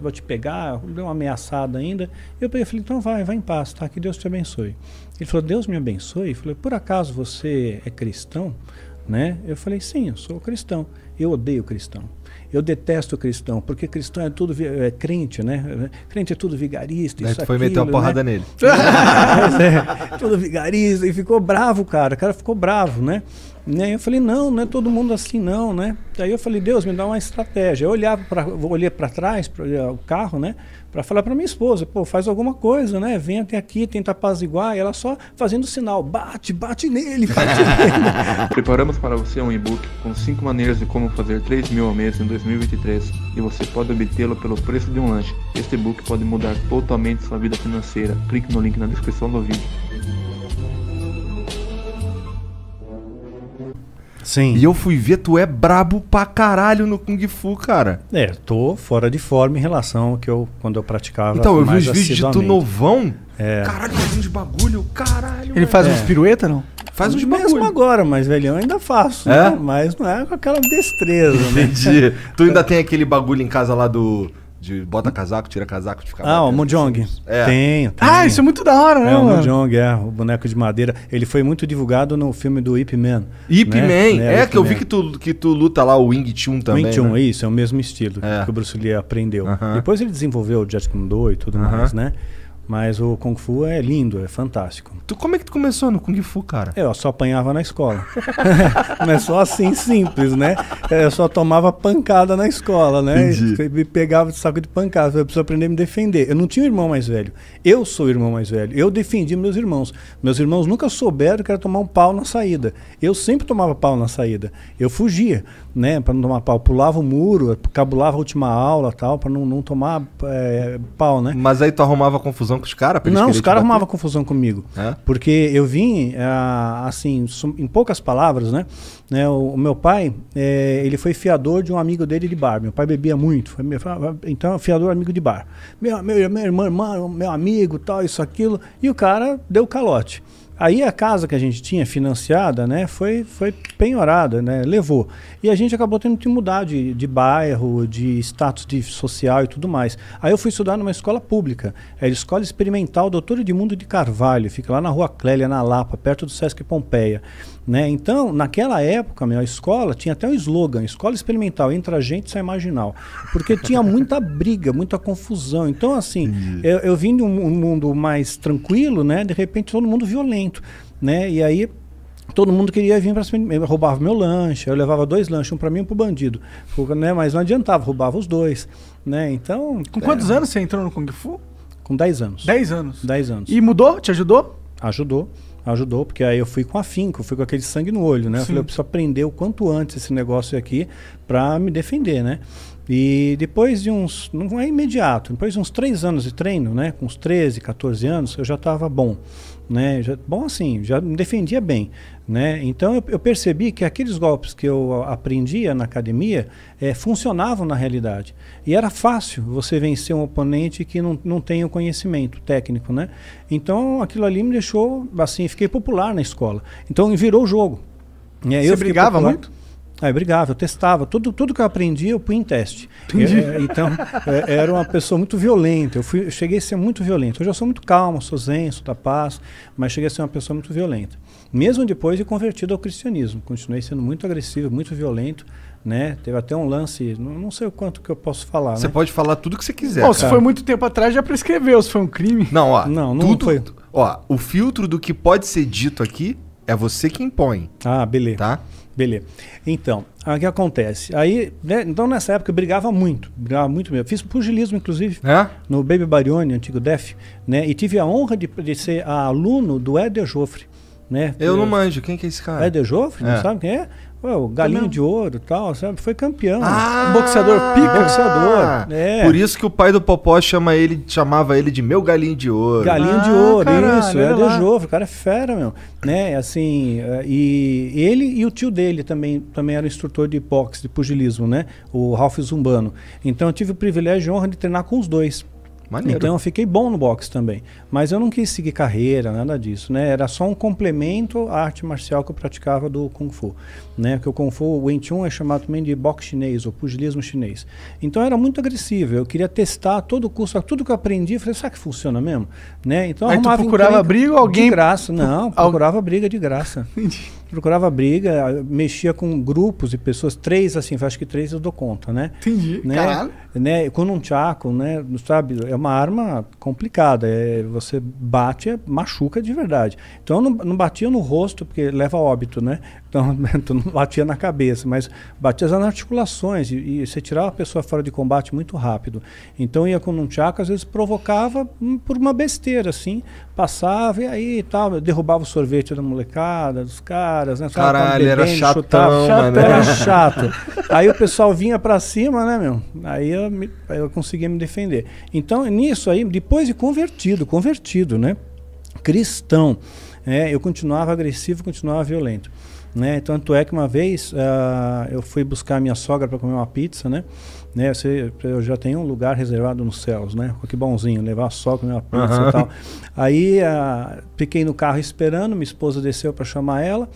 vou te pegar, deu uma ameaçada ainda. Eu peguei, falei, então vai, vai em paz, tá? Que Deus te abençoe. Ele falou, Deus me abençoe? Eu falei, por acaso você é cristão? Né? Eu falei, sim, eu sou cristão. Eu odeio cristão. Eu detesto cristão, porque cristão é tudo é crente, né? Crente é tudo vigarista. Isso, foi aquilo, meter uma porrada né? nele. é, tudo vigarista. E ficou bravo, cara. O cara ficou bravo, né? Né? Eu falei, não, não é todo mundo assim não, né? daí eu falei, Deus, me dá uma estratégia. Eu olhava para olhei para trás, para eh, o carro, né? Para falar para minha esposa, pô, faz alguma coisa, né? Vem até aqui, tenta apaziguar. E ela só fazendo sinal, bate, bate nele, bate nele. Preparamos para você um e-book com 5 maneiras de como fazer 3 mil ao mês em 2023 e você pode obtê-lo pelo preço de um lanche. Este e-book pode mudar totalmente sua vida financeira. Clique no link na descrição do vídeo. Sim. E eu fui ver, tu é brabo pra caralho no Kung Fu, cara. É, tô fora de forma em relação ao que eu quando eu praticava. Então, eu vi os vídeos de tu novão. É. Caralho, fazendo uns bagulho, caralho. Ele velho. faz é. uns pirueta, não? Faz uns bagulho. Mesmo agora, mas velhão ainda faço. É? Né? Mas não é com aquela destreza, né? Entendi. tu ainda tem aquele bagulho em casa lá do de bota casaco, tira casaco, de ficar. Ah, o Mojong. É. Tenho, tenho. Ah, isso é muito da hora, né? É, o Mojong, é, o boneco de madeira. Ele foi muito divulgado no filme do Ip Man. Ip né? Man, é, é Ip que Man. eu vi que tu, que tu luta lá o Wing Chun também. Wing Chun, né? isso, é o mesmo estilo é. que o Bruce Lee aprendeu. Uh -huh. Depois ele desenvolveu o Jet Kune Do e tudo uh -huh. mais, né? Mas o Kung Fu é lindo, é fantástico. Tu, como é que tu começou no Kung Fu, cara? Eu só apanhava na escola. começou assim, simples, né? Eu só tomava pancada na escola, né? Entendi. E me pegava de saco de pancada. Eu preciso aprender a me defender. Eu não tinha um irmão mais velho. Eu sou o irmão mais velho. Eu defendi meus irmãos. Meus irmãos nunca souberam que era tomar um pau na saída. Eu sempre tomava pau na saída. Eu fugia, né? Para não tomar pau. Pulava o muro, cabulava a última aula tal, para não, não tomar é, pau, né? Mas aí tu arrumava confusão confusão com os caras? Não, os caras arrumavam confusão comigo. É? Porque eu vim, é, assim, em poucas palavras, né? né o, meu pai, é, ele foi fiador de um amigo dele de bar. Meu pai bebia muito. então, fiador amigo de bar. Meu, meu, minha irmã, meu amigo, tal, isso, aquilo. E o cara deu calote. Aí a casa que a gente tinha financiada, né, foi, foi penhorada, né, levou. E a gente acabou tendo que mudar de, de bairro, de status de social e tudo mais. Aí eu fui estudar numa escola pública, Era a Escola Experimental Doutor Edmundo de Carvalho, fica lá na Rua Clélia, na Lapa, perto do Sesc Pompeia. Né? Então, naquela época, meu, a escola tinha até um slogan, escola experimental, entre a gente sai marginal. Porque tinha muita briga, muita confusão. Então, assim, eu, eu vim de um, um mundo mais tranquilo, né? De repente todo mundo violento né? E aí todo mundo queria vir para cima de mim, roubava meu lanche, eu levava dois lanches, um para mim e um o bandido, Porque, né? Mas não adiantava, roubava os dois, né? Então... Com é... quantos anos você entrou no Kung Fu? Com 10 anos. 10 anos? 10 anos. E mudou? Te ajudou? Ajudou. Ajudou, porque aí eu fui com afinco, fui com aquele sangue no olho, né? Sim. Eu falei, eu preciso aprender o quanto antes esse negócio aqui para me defender, né? E depois de uns, não é imediato, depois de uns três anos de treino, né, com uns 13, 14 anos, eu já estava bom, né, já, bom assim, já me defendia bem, né, então eu, eu percebi que aqueles golpes que eu aprendia na academia é, funcionavam na realidade, e era fácil você vencer um oponente que não, não tem o conhecimento técnico, né, então aquilo ali me deixou, assim, fiquei popular na escola, então virou jogo, né aí, você brigava popular. muito? Ah, eu brigava, eu testava. Tudo, tudo que eu aprendi, eu punha em teste. Eu, é, é, então, eu, é, era uma pessoa muito violenta. Eu, fui, eu cheguei a ser muito violento. Hoje eu sou muito calmo, sou zen, sou da paz, mas cheguei a ser uma pessoa muito violenta. Mesmo depois de convertido ao cristianismo. Continuei sendo muito agressivo, muito violento. Né? Teve até um lance, não, não, sei o quanto que eu posso falar. Você né? pode falar tudo que você quiser. Bom, se foi muito tempo atrás, já prescreveu, se foi um crime. Não, ó, não, não tudo, foi. Ó, o filtro do que pode ser dito aqui é você que impõe. Ah, beleza. Tá? Beleza. Então, o que acontece? Aí, né, então nessa época eu brigava muito, brigava muito mesmo. Fiz pugilismo, inclusive, é? no Baby Barione, antigo DEF, né? E tive a honra de, de ser aluno do Éder Joffre. Né? Eu não manjo, quem que é esse cara? É de Joffre, não é. sabe quem é? o Galinho de Ouro tal, sabe? Foi campeão. Ah, um boxeador, pica boxeador. É. Por isso que o pai do Popó chama ele, chamava ele de meu Galinho de Ouro. Galinho ah, de Ouro, ah, caralho, isso. É de Jovo, o cara é fera, meu. Né? Assim, eh, e ele e o tio dele também, também era instrutor de boxe, de pugilismo, né? O Ralph Zumbano. Então eu tive o privilégio e honra de treinar com os dois. Maneiro. Então eu fiquei bom no boxe também. Mas eu não quis seguir carreira, nada disso, né? Era só um complemento à arte marcial que eu praticava do Kung Fu, né? Porque o Kung Fu, o Wing Chun é chamado também de boxe chinês ou pugilismo chinês. Então era muito agressivo, eu queria testar todo o curso, tudo que eu aprendi, eu falei, será que funciona mesmo? Né? Então Aí tu procurava encrenca... briga ou alguém... De graça, não, procurava briga de graça. procurava briga, mexia com grupos e pessoas, três assim, acho que três eu dou conta, né? Entendi, né? caralho. Né? Com um tchaco, né? Sabe, é uma arma complicada, é, você bate, machuca de verdade. Então eu não, não batia no rosto, porque leva óbito, né? Então tu não batia na cabeça, mas batia nas articulações e, e você tirava a pessoa fora de combate muito rápido. Então ia com um tchaco, às vezes provocava hum, por uma besteira, assim, passava e aí tal, derrubava o sorvete da molecada, dos caras, né? Caralho, bebendo, era chatão, chutava, chato, Era chato. aí o pessoal vinha para cima, né, meu? Aí eu, me, eu conseguia me defender. Então, nisso aí, depois de convertido, convertido, né? Cristão, né eu continuava agressivo, continuava violento. Né? Tanto é que uma vez uh, eu fui buscar minha sogra para comer uma pizza, né? né? Você, eu já tenho um lugar reservado nos céus, né? Que bonzinho, levar sol com minha pizza uhum. Assim, e tal. Aí a, ah, fiquei no carro esperando, minha esposa desceu para chamar ela.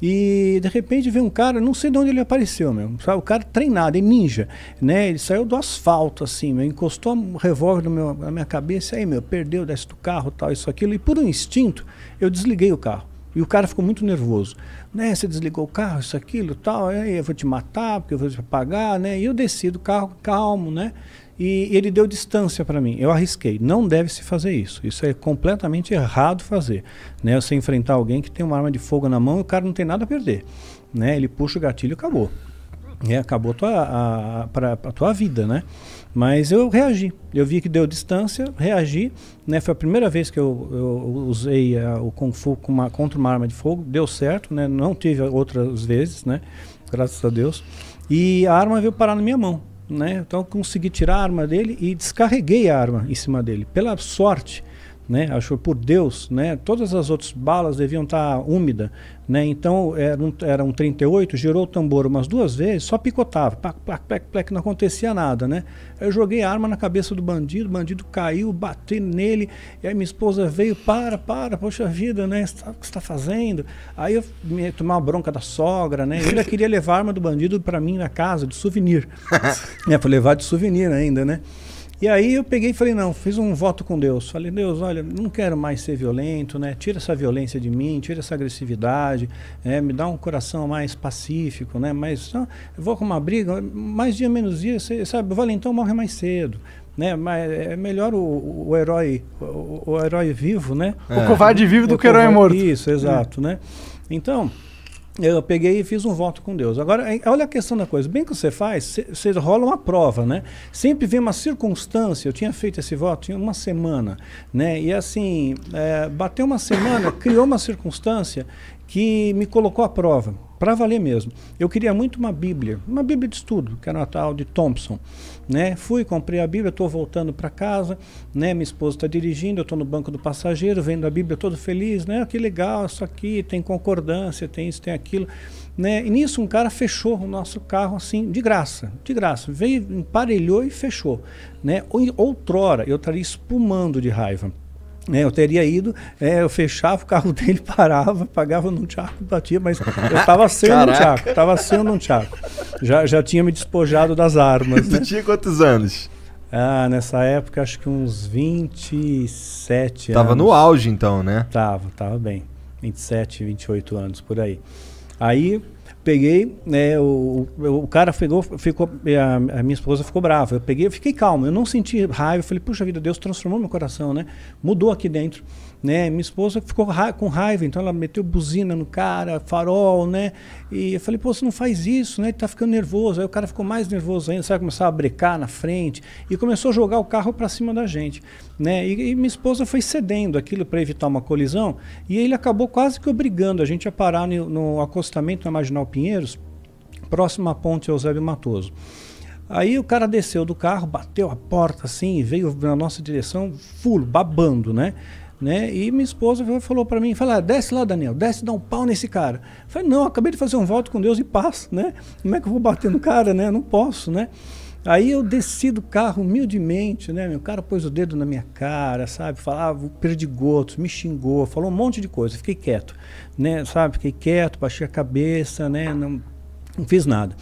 E de repente veio um cara, não sei de onde ele apareceu, meu. Sabe? O cara treinado, é ninja, né? Ele saiu do asfalto, assim, meu, encostou um revólver no meu, na minha cabeça, aí, meu, perdeu, desce do carro, tal, isso, aquilo. E por um instinto, eu desliguei o carro. E o cara ficou muito nervoso. Né, você desligou o carro, isso, aquilo, tal, eu vou te matar, porque eu vou te pagar, né? E eu desci do carro calmo, né? E ele deu distância para mim. Eu arrisquei. Não deve se fazer isso. Isso é completamente errado fazer. Né? Você enfrentar alguém que tem uma arma de fogo na mão e o cara não tem nada a perder. Né? Ele puxa o gatilho e acabou. É, acabou a tua, a, pra, a tua vida, né? Mas eu reagi. Eu vi que deu distância, reagi. Né? Foi a primeira vez que eu, eu usei a, o Kung Fu com uma, contra uma arma de fogo. Deu certo, né? Não tive outras vezes, né? Graças a Deus. E a arma veio parar na minha mão. Né? Então eu consegui tirar a arma dele e descarreguei a arma em cima dele. Pela sorte, né? Achou por Deus, né? Todas as outras balas deviam estar tá úmida, né? Então era um, era um 38, girou o tambor umas duas vezes, só picotava, plac, plac, plac, plac, não acontecia nada, né? Eu joguei a arma na cabeça do bandido, o bandido caiu, bati nele, e aí minha esposa veio, para, para, poxa vida, né? o que você está fazendo? Aí eu me tomar uma bronca da sogra, né? Eu ainda queria levar a arma do bandido para mim na casa, de souvenir. é, né? para levar de souvenir ainda, né? E aí eu peguei e falei, não, fiz um voto com Deus. Falei, Deus, olha, não quero mais ser violento, né? Tira essa violência de mim, tira essa agressividade, é, me dá um coração mais pacífico, né? Mas não, ah, eu vou com uma briga, mais dia menos dia, você, sabe, o valentão morre mais cedo. Né? Mas é melhor o, o herói o, o, herói vivo, né? É. O covarde vivo do é, que o herói morto. Isso, exato, hum. né? Então, eu peguei e fiz um voto com Deus. Agora, olha a questão da coisa. Bem que você faz, você rola uma prova, né? Sempre vem uma circunstância. Eu tinha feito esse voto em uma semana, né? E assim, é, bateu uma semana, criou uma circunstância que me colocou à prova, para valer mesmo. Eu queria muito uma Bíblia, uma Bíblia de estudo, que era a tal de Thompson. Né? Fui, comprei a Bíblia, estou voltando para casa, né? minha esposa está dirigindo, eu estou no banco do passageiro, vendo a Bíblia todo feliz, né? Ah, que legal, isso aqui tem concordância, tem isso, tem aquilo. Né? E nisso um cara fechou o nosso carro assim, de graça, de graça. Veio, emparelhou e fechou. Né? Outrora eu estaria espumando de raiva. É, eu teria ido, é, eu fechava o carro dele, parava, pagava num e batia, mas eu estava sendo Caraca. um tchaco, estava sendo um tiaco. Já, já tinha me despojado das armas. Né? tinha quantos anos? Ah, nessa época acho que uns 27 tava anos. Tava no auge então, né? Tava, tava bem. 27, 28 anos por aí. Aí peguei, né, o, o cara pegou, ficou, a, a, minha esposa ficou brava. Eu peguei, eu fiquei calmo, eu não senti raiva, eu falei, puxa vida, Deus transformou meu coração, né? Mudou aqui dentro. Né? Minha esposa ficou ra com raiva, então ela meteu buzina no cara, farol, né? E eu falei, pô, você não faz isso, né? Tá ficando nervoso. Aí o cara ficou mais nervoso ainda, sabe? começou a brecar na frente e começou a jogar o carro para cima da gente, né? E, e, minha esposa foi cedendo aquilo para evitar uma colisão e ele acabou quase que obrigando a gente a parar no, no acostamento na Marginal Pinheiros, próximo à ponte Eusébio Matoso. Aí o cara desceu do carro, bateu a porta assim e veio na nossa direção, full, babando, né? né? E minha esposa falou para mim, falar, desce lá, Daniel, desce dá um pau nesse cara. Eu falei, não, acabei de fazer um voto com Deus e paz, né? Como é que eu vou bater no cara, né? Não posso, né? Aí eu desci do carro humildemente, né? Meu cara pôs o dedo na minha cara, sabe? Falava perdigotos, me xingou, falou um monte de coisa. Fiquei quieto, né? Sabe? Fiquei quieto, baixei a cabeça, né? Não, não fiz nada.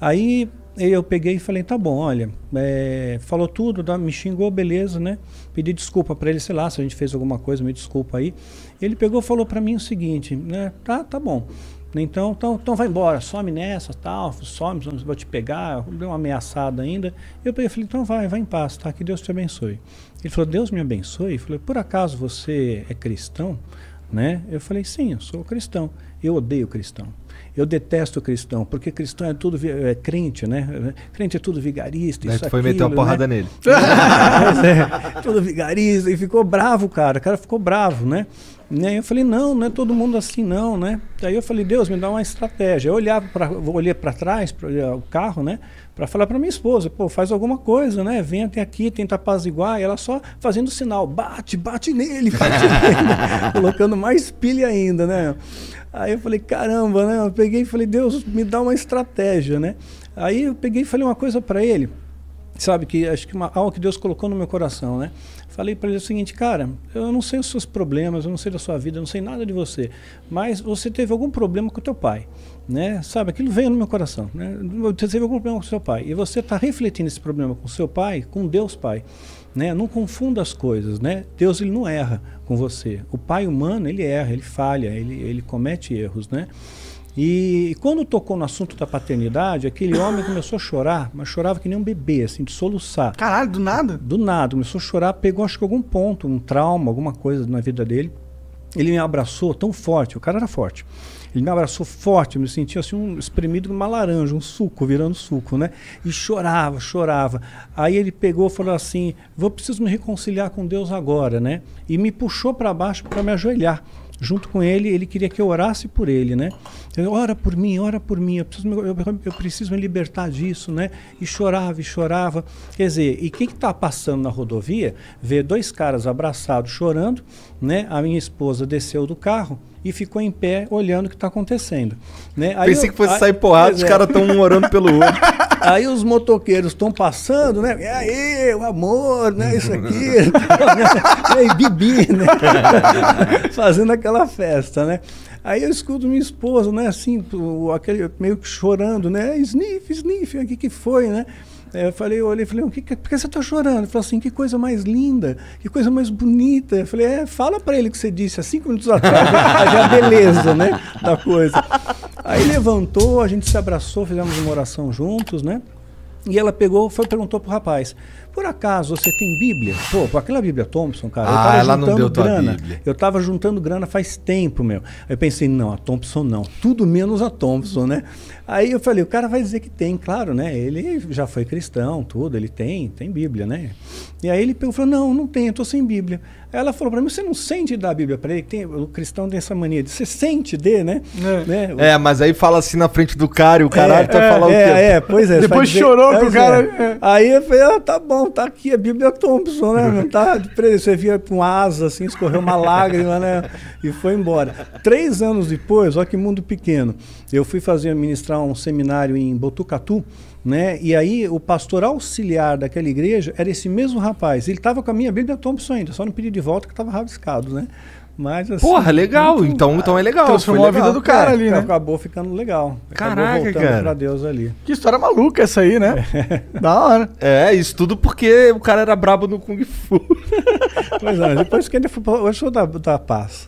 Aí eu peguei e falei, tá bom, olha, é, falou tudo, tá, me xingou, beleza, né? Pedi desculpa para ele, sei lá, se a gente fez alguma coisa, me desculpa aí. Ele pegou e falou para mim o seguinte, né? Tá, tá bom. Então, então, então vai embora, some nessa, tal, some, vou te pegar, deu uma ameaçada ainda. Eu peguei e falei, então vai, vai em paz, tá? Que Deus te abençoe. Ele falou, Deus me abençoe? Eu falei, por acaso você é cristão? Né? Eu falei, sim, eu sou cristão. Eu odeio cristão. Eu detesto cristão, porque cristão é tudo é, crente, né? Crente é tudo vigarista. Isso, aquilo, foi meter uma porrada né? nele. é, tudo vigarista. E ficou bravo, cara. O cara ficou bravo, né? E aí eu falei, não, não é todo mundo assim, não, né? Daí eu falei, Deus, me dá uma estratégia. Eu olhava para olhei para trás, para eh, o carro, né? Para falar para minha esposa, pô, faz alguma coisa, né? Vem até aqui, tenta apaziguar. E ela só fazendo sinal, bate, bate nele, bate nele. Colocando mais pilha ainda, né? Aí eu falei, caramba, né? Eu peguei e falei, Deus, me dá uma estratégia, né? Aí eu peguei e falei uma coisa para ele, sabe? Que acho que uma, algo que Deus colocou no meu coração, né? Falei para ele o seguinte, cara, eu não sei os seus problemas, eu não sei da sua vida, eu não sei nada de você, mas você teve algum problema com o teu pai, né? Sabe? Aquilo veio no meu coração, né? Você teve algum problema com seu pai e você está refletindo esse problema com o seu pai, com Deus Pai né? Não confunda as coisas, né? Deus ele não erra com você. O pai humano ele erra, ele falha, ele, ele comete erros, né? E, e quando tocou no assunto da paternidade, aquele homem começou a chorar, mas chorava que nem um bebê, assim, de soluçar. Caralho, do nada? Do nada, começou a chorar, pegou acho que algum ponto, um trauma, alguma coisa na vida dele ele me abraçou tão forte, o cara era forte. Ele me abraçou forte, eu me sentia assim um espremido numa laranja, um suco, virando suco, né? E chorava, chorava. Aí ele pegou, falou assim: "Vou preciso me reconciliar com Deus agora", né? E me puxou para baixo para me ajoelhar. Junto com ele, ele queria que eu orasse por ele, né? ora por mim, ora por mim, eu preciso, eu, eu preciso me libertar disso, né? E chorava, e chorava. Quer dizer, e quem está que tá passando na rodovia vê dois caras abraçados chorando, né? A minha esposa desceu do carro e ficou em pé olhando o que está acontecendo. Né? Aí Pensei eu, que fosse aí, sair porrada, os é. caras estão um orando pelo outro. Aí os motoqueiros estão passando, né? E aí, o amor, né? Isso aqui. Né? e aí, bibi, né? Fazendo aquela festa, né? Aí eu escuto minha esposa, né, assim, aquele, meio que chorando, né? Sniff, sniff, o que, que foi, né? É, eu falei, eu olhei falei, o que, por que você está chorando? Ele falou assim, que coisa mais linda, que coisa mais bonita. Eu falei, é, fala para ele que você disse há cinco minutos atrás, né, já a beleza, né, da coisa. Aí levantou, a gente se abraçou, fizemos uma oração juntos, né? E ela pegou, foi perguntou pro rapaz, por acaso você tem Bíblia? Pô, aquela Bíblia Thompson, cara. Ah, eu ela não deu grana. Eu tava juntando grana faz tempo, meu. Aí eu pensei, não, a Thompson não. Tudo menos a Thompson, né? Aí eu falei, o cara vai dizer que tem, claro, né? Ele já foi cristão, tudo, ele tem, tem Bíblia, né? E aí ele falou, não, não tem, eu tô sem Bíblia. Aí ela falou para mim, você não sente dar Bíblia para ele? Tem, o cristão tem essa mania de você sente de, né? É, né? O... é mas aí fala assim na frente do cara e o é, caralho é, tá é, falando é, o é. quê? É, pois é. Depois chorou com o é. cara. Aí eu falei, ah, tá bom, não tá aqui, a Bíblia é Thompson, né? Não tá Você via com asa, assim, escorreu uma lágrima, né? E foi embora. Três anos depois, olha que mundo pequeno, eu fui fazer, ministrar um seminário em Botucatu, né? E aí o pastor auxiliar daquela igreja era esse mesmo rapaz. Ele estava com a minha Bíblia Thompson ainda, só não pedi de volta que estava rabiscado, né? Mas, assim, Porra, legal. Muito, então, então é legal. Transformou legal. a vida do cara é, ali, né? Acabou ficando legal. Caraca, cara. pra Deus ali. Que história maluca essa aí, né? É. da hora. É, isso tudo porque o cara era brabo no Kung Fu. pois é, depois que ele foi... Hoje eu da, da paz.